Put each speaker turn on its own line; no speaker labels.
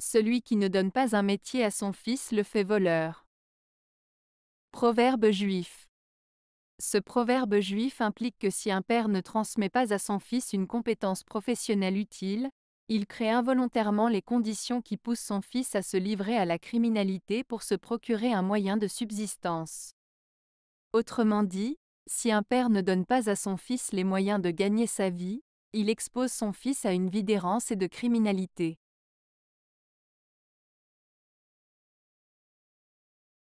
Celui qui ne donne pas un métier à son fils le fait voleur. Proverbe juif. Ce proverbe juif implique que si un père ne transmet pas à son fils une compétence professionnelle utile, il crée involontairement les conditions qui poussent son fils à se livrer à la criminalité pour se procurer un moyen de subsistance. Autrement dit, si un père ne donne pas à son fils les moyens de gagner sa vie, il expose son fils à une vie d'errance et de criminalité.